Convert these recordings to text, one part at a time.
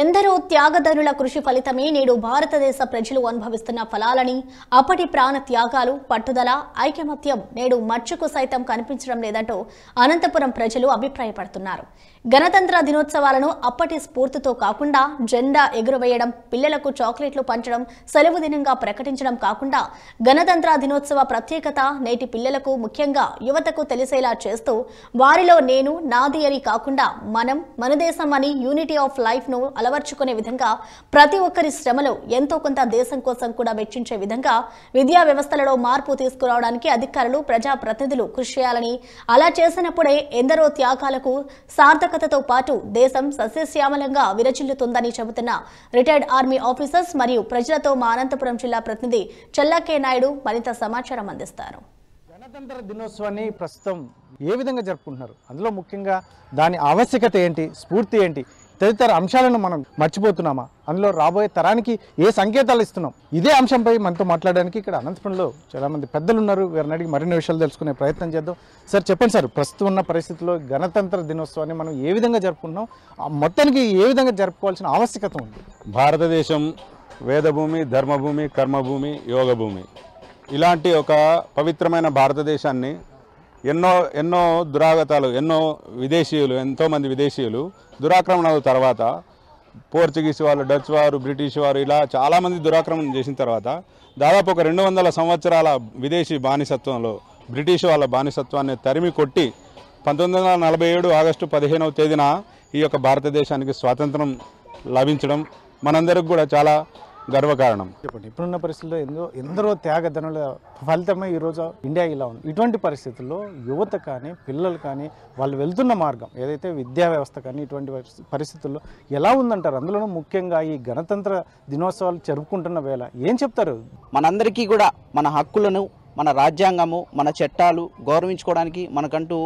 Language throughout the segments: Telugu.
ఎందరో త్యాగధరుల కృషి ఫలితమే నేడు భారతదేశ ప్రజలు అనుభవిస్తున్న ఫలాలని అప్పటి ప్రాణ త్యాగాలు పట్టుదల ఐకమత్యం నేడు మచ్చుకు సైతం కనిపించడం లేదంటూ అనంతపురం ప్రజలు అభిప్రాయపడుతున్నారు గణతంత్ర దినోత్సవాలను అప్పటి స్ఫూర్తితో కాకుండా జెండా ఎగురవేయడం పిల్లలకు చాక్లెట్లు పంచడం సెలవు దినంగా ప్రకటించడం కాకుండా గణతంత్ర దినోత్సవ ప్రత్యేకత నేటి పిల్లలకు ముఖ్యంగా యువతకు తెలిసేలా చేస్తూ వారిలో నేను నాది అని కాకుండా మనం మన దేశం అని యూనిటీ ఆఫ్ లైఫ్ను అలవర్చుకునే విధంగా ప్రతి ఒక్కరి శ్రమలో ఎంతో కొంత దేశం కోసం కూడా వెచ్చించే విధంగా విద్యా వ్యవస్థలలో మార్పు తీసుకురావడానికి అధికారులు ప్రజాప్రతినిధులు కృషి చేయాలని అలా చేసినప్పుడే ఎందరో త్యాగాలకు సార్థ పారదర్శకతతో పాటు దేశం సస్యశ్యామలంగా విరచిల్లుతుందని చెబుతున్న రిటైర్డ్ ఆర్మీ ఆఫీసర్స్ మరియు ప్రజలతో మా అనంతపురం జిల్లా ప్రతినిధి చల్లకే నాయుడు మరింత సమాచారం అందిస్తారు గణతంత్ర దినోత్సవాన్ని ప్రస్తుతం ఏ విధంగా జరుపుకుంటున్నారు అందులో ముఖ్యంగా దాని ఆవశ్యకత ఏంటి స్ఫూర్తి ఏంటి తదితర అంశాలను మనం మర్చిపోతున్నామా అందులో రాబోయే తరానికి ఏ సంకేతాలు ఇస్తున్నాం ఇదే అంశంపై మనతో మాట్లాడడానికి ఇక్కడ అనంతపురంలో చాలామంది పెద్దలు ఉన్నారు వీరిని అడిగి మరిన్ని విషయాలు తెలుసుకునే ప్రయత్నం చేద్దాం సార్ చెప్పండి సార్ ప్రస్తుతం ఉన్న పరిస్థితుల్లో గణతంత్ర దినోత్సవాన్ని మనం ఏ విధంగా జరుపుకుంటున్నాం మొత్తానికి ఏ విధంగా జరుపుకోవాల్సిన ఆవశ్యకత ఉంది భారతదేశం వేదభూమి ధర్మభూమి కర్మభూమి యోగభూమి ఇలాంటి ఒక పవిత్రమైన భారతదేశాన్ని ఎన్నో ఎన్నో దురాగతాలు ఎన్నో విదేశీయులు ఎంతోమంది విదేశీయులు దురాక్రమణల తర్వాత పోర్చుగీస్ వాళ్ళు డచ్ వారు బ్రిటిష్ వారు ఇలా చాలామంది దురాక్రమణ చేసిన తర్వాత దాదాపు ఒక రెండు వందల సంవత్సరాల విదేశీ బానిసత్వంలో బ్రిటిష్ వాళ్ళ బానిసత్వాన్ని తరిమి కొట్టి పంతొమ్మిది వందల నలభై ఏడు ఆగస్టు పదిహేనవ తేదీన ఈ యొక్క భారతదేశానికి స్వాతంత్రం లభించడం మనందరికి కూడా చాలా గర్వకారణం చెప్పండి ఇప్పుడున్న పరిస్థితుల్లో ఎందో ఎందరో త్యాగధనుల ఫలితమే ఈరోజు ఇండియా ఇలా ఉంది ఇటువంటి పరిస్థితుల్లో యువత కానీ పిల్లలు కానీ వాళ్ళు వెళ్తున్న మార్గం ఏదైతే విద్యా వ్యవస్థ కానీ ఇటువంటి పరిస్థితుల్లో ఎలా ఉందంటారు అందులోనూ ముఖ్యంగా ఈ గణతంత్ర దినోత్సవాలు జరుపుకుంటున్న వేళ ఏం చెప్తారు మనందరికీ కూడా మన హక్కులను మన రాజ్యాంగము మన చట్టాలు గౌరవించుకోవడానికి మనకంటూ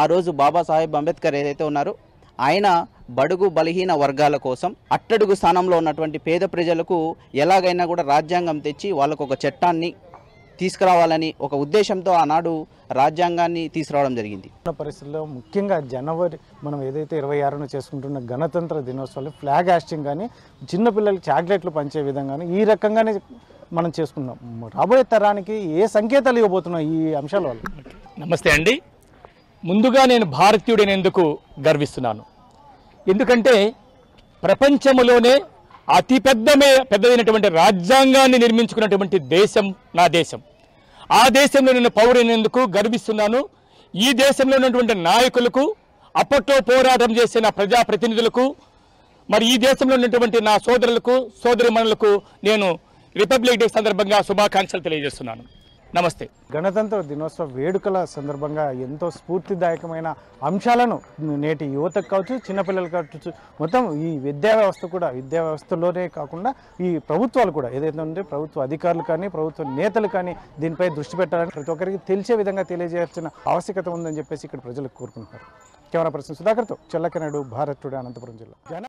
ఆ రోజు బాబాసాహెబ్ అంబేద్కర్ ఏదైతే ఉన్నారో ఆయన బడుగు బలహీన వర్గాల కోసం అట్టడుగు స్థానంలో ఉన్నటువంటి పేద ప్రజలకు ఎలాగైనా కూడా రాజ్యాంగం తెచ్చి వాళ్ళకు ఒక చట్టాన్ని తీసుకురావాలని ఒక ఉద్దేశంతో ఆనాడు రాజ్యాంగాన్ని తీసుకురావడం జరిగింది పరిస్థితుల్లో ముఖ్యంగా జనవరి మనం ఏదైతే ఇరవై ఆరున చేసుకుంటున్న గణతంత్ర దినోత్సవాలు ఫ్లాగ్ యాస్టింగ్ కానీ చిన్నపిల్లలకి చాక్లెట్లు పంచే విధంగానే ఈ రకంగానే మనం చేసుకున్నాం రాబోయే తరానికి ఏ సంకేతాలు ఇవ్వబోతున్నాం ఈ అంశాల వల్ల నమస్తే అండి ముందుగా నేను భారతీయుడైనందుకు గర్విస్తున్నాను ఎందుకంటే ప్రపంచంలోనే పెద్ద పెద్దదైనటువంటి రాజ్యాంగాన్ని నిర్మించుకున్నటువంటి దేశం నా దేశం ఆ దేశంలో నేను పౌరైనందుకు గర్విస్తున్నాను ఈ దేశంలో ఉన్నటువంటి నాయకులకు అప్పట్లో పోరాటం చేసిన ప్రజాప్రతినిధులకు మరి ఈ దేశంలో ఉన్నటువంటి నా సోదరులకు సోదరిమణులకు నేను రిపబ్లిక్ డే సందర్భంగా శుభాకాంక్షలు తెలియజేస్తున్నాను నమస్తే గణతంత్ర దినోత్సవ వేడుకల సందర్భంగా ఎంతో స్ఫూర్తిదాయకమైన అంశాలను నేటి యువతకు కావచ్చు చిన్నపిల్లలకు కావచ్చు మొత్తం ఈ విద్యా వ్యవస్థ కూడా విద్యా వ్యవస్థలోనే కాకుండా ఈ ప్రభుత్వాలు కూడా ఏదైతే ఉంటే ప్రభుత్వ అధికారులు కానీ ప్రభుత్వ నేతలు కానీ దీనిపై దృష్టి పెట్టాలని ప్రతి ఒక్కరికి తెలిసే విధంగా తెలియజేయాల్సిన ఆవశ్యకత ఉందని చెప్పేసి ఇక్కడ ప్రజలకు కోరుకుంటున్నారు కెమెరా పర్సన్ సుధాకర్తో చెల్లకనాడు భారత్ టుడే అనంతపురం జిల్లా